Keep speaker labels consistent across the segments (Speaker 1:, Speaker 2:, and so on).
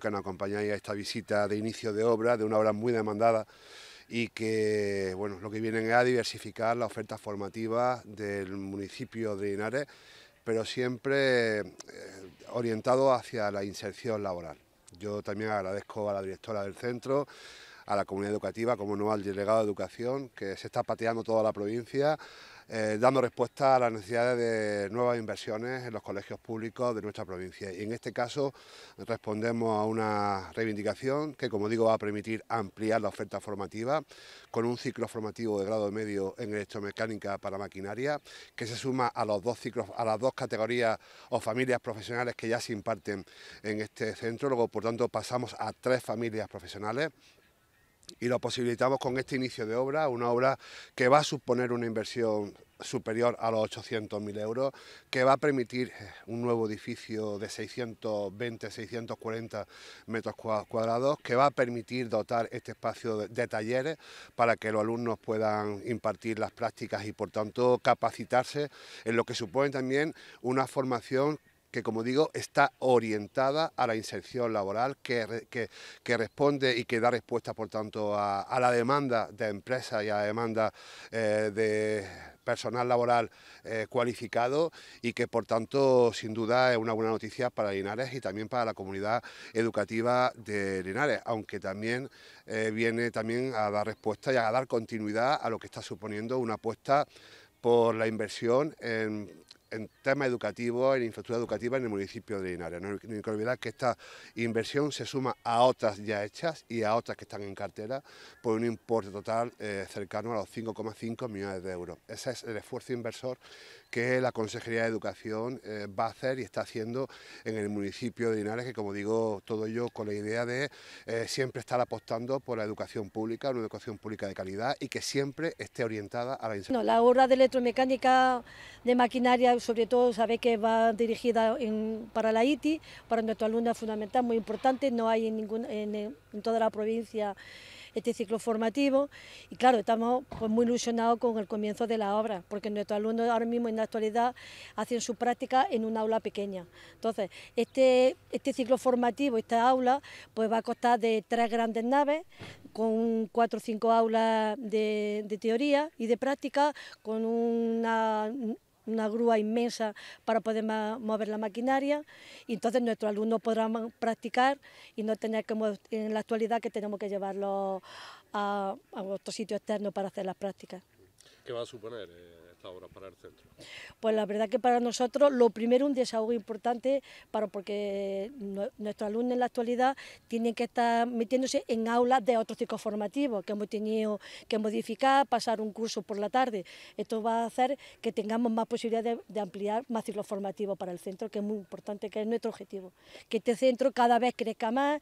Speaker 1: que nos acompañáis a esta visita de inicio de obra, de una obra muy demandada y que bueno, lo que vienen es a diversificar la oferta formativa del municipio de Linares, pero siempre eh, orientado hacia la inserción laboral. Yo también agradezco a la directora del centro, a la comunidad educativa, como no al delegado de educación, que se está pateando toda la provincia, eh, dando respuesta a las necesidades de nuevas inversiones en los colegios públicos de nuestra provincia. Y en este caso respondemos a una reivindicación que, como digo, va a permitir ampliar la oferta formativa con un ciclo formativo de grado medio en electromecánica para maquinaria, que se suma a los dos ciclos, a las dos categorías o familias profesionales que ya se imparten en este centro. Luego, por tanto, pasamos a tres familias profesionales y lo posibilitamos con este inicio de obra, una obra que va a suponer una inversión superior a los 800.000 euros, que va a permitir eh, un nuevo edificio de 620-640 metros cuadrados, que va a permitir dotar este espacio de talleres para que los alumnos puedan impartir las prácticas y por tanto capacitarse en lo que supone también una formación que como digo está orientada a la inserción laboral, que, que, responde y que da respuesta por tanto a, la demanda de empresas y a la demanda eh, de personal laboral eh, cualificado y que por tanto sin duda es una buena noticia para Linares y también para la comunidad educativa de Linares, aunque también eh, viene también a dar respuesta y a dar continuidad a lo que está suponiendo una apuesta por la inversión en en temas educativos, en infraestructura educativa en el municipio de Linares. No hay que olvidar que esta inversión se suma a otras ya hechas y a otras que están en cartera por un importe total eh, cercano a los 5,5 millones de euros. Ese es el esfuerzo inversor que la Consejería de Educación eh, va a hacer y está haciendo en el municipio de Linares, que como digo, todo yo, con la idea de eh, siempre estar apostando por la educación pública, una educación pública de calidad y que siempre esté orientada a la inserción.
Speaker 2: la obra de electromecánica de maquinaria sobre todo sabe que va dirigida para la ITI, para nuestro alumno fundamental, muy importante, no hay en, eh, en, toda la provincia este ciclo formativo y claro, estamos pues, muy ilusionados con el comienzo de la obra, porque nuestros alumnos ahora mismo en la actualidad hacen su práctica en una aula pequeña. Entonces, este, este ciclo formativo, esta aula, pues va a costar de tres grandes naves, con cuatro o cinco aulas de teoría y de práctica, con una una grúa inmensa para poder mover la maquinaria y entonces nuestros alumnos podrán practicar y no tener que en la actualidad que tenemos que llevarlos a, otro sitio externo para hacer las prácticas.
Speaker 1: ¿Qué va a suponer? Eh? para el centro?
Speaker 2: Pues la verdad que para nosotros lo primero un desahogo importante porque nuestros alumnos en la actualidad tienen que estar metiéndose en aulas de otros ciclos formativos que hemos tenido que modificar, pasar un curso por la tarde. Esto va a hacer que tengamos más posibilidades de, de ampliar más ciclos formativos para el centro, que es muy importante, que es nuestro objetivo. Que este centro cada vez crezca más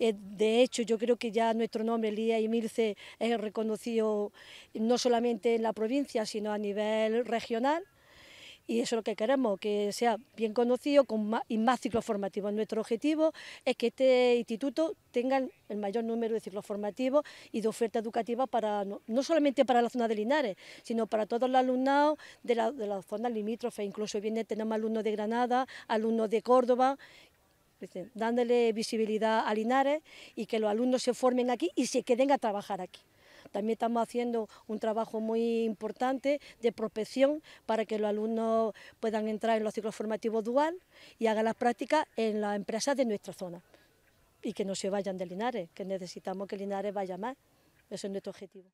Speaker 2: eh, de hecho, yo creo que ya nuestro nombre, Lía y Milce, es reconocido no solamente en la provincia, sino a nivel regional. Y eso es lo que queremos, que sea bien conocido y más ciclos formativos. Nuestro objetivo es que este instituto tenga el mayor número de ciclos formativos y de oferta educativa para no, solamente para la zona de Linares, sino para todos los alumnados de la, de la zona limítrofe. Incluso viene, tenemos alumnos de Granada, alumnos de Córdoba este, dándole visibilidad a Linares y que los alumnos se formen aquí y se queden a trabajar aquí. También estamos haciendo un trabajo muy importante de prospección para que los alumnos puedan entrar en los ciclos formativos dual y hagan las prácticas en las empresas de nuestra zona y que no se vayan de Linares, que necesitamos que Linares vaya más. Ese es nuestro objetivo.